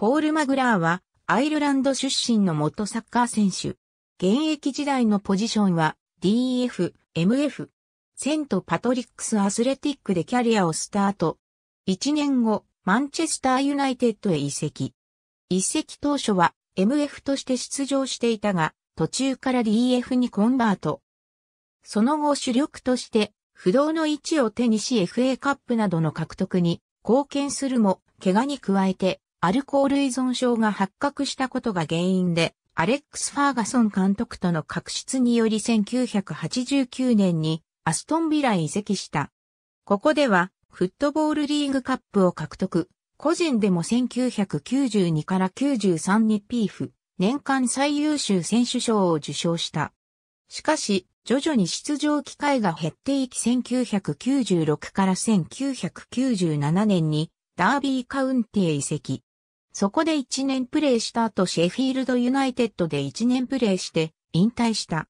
ポール・マグラーはアイルランド出身の元サッカー選手。現役時代のポジションは DF、MF。セント・パトリックス・アスレティックでキャリアをスタート。1年後、マンチェスター・ユナイテッドへ移籍。移籍当初は MF として出場していたが、途中から DF にコンバート。その後主力として不動の位置を手にし FA カップなどの獲得に貢献するも、怪我に加えてアルコール依存症が発覚したことが原因で、アレックス・ファーガソン監督との確執により1989年にアストンビラへ移籍した。ここでは、フットボールリーグカップを獲得。個人でも1992から93にピーフ、年間最優秀選手賞を受賞した。しかし、徐々に出場機会が減っていき1996から1997年にダービーカウンティへ移籍。そこで1年プレーした後シェフィールドユナイテッドで1年プレーして引退した。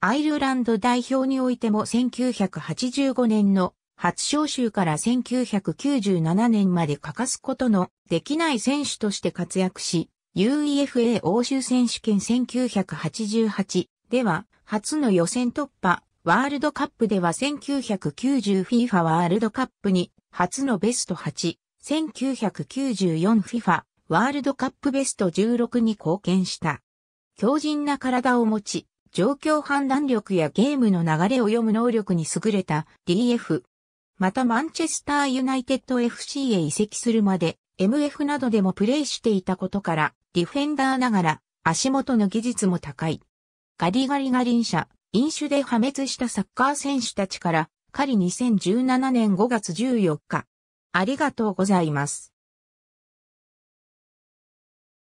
アイルランド代表においても1985年の初招集から1997年まで欠かすことのできない選手として活躍し、UEFA 欧州選手権1988では初の予選突破、ワールドカップでは 1990FIFA ワールドカップに初のベスト8、1994FIFA ワールドカップベスト16に貢献した。強靭な体を持ち、状況判断力やゲームの流れを読む能力に優れた DF。またマンチェスターユナイテッド FC へ移籍するまで MF などでもプレイしていたことから、ディフェンダーながら足元の技術も高い。ガリガリガリン社、飲酒で破滅したサッカー選手たちから、狩り2017年5月14日、ありがとうございます。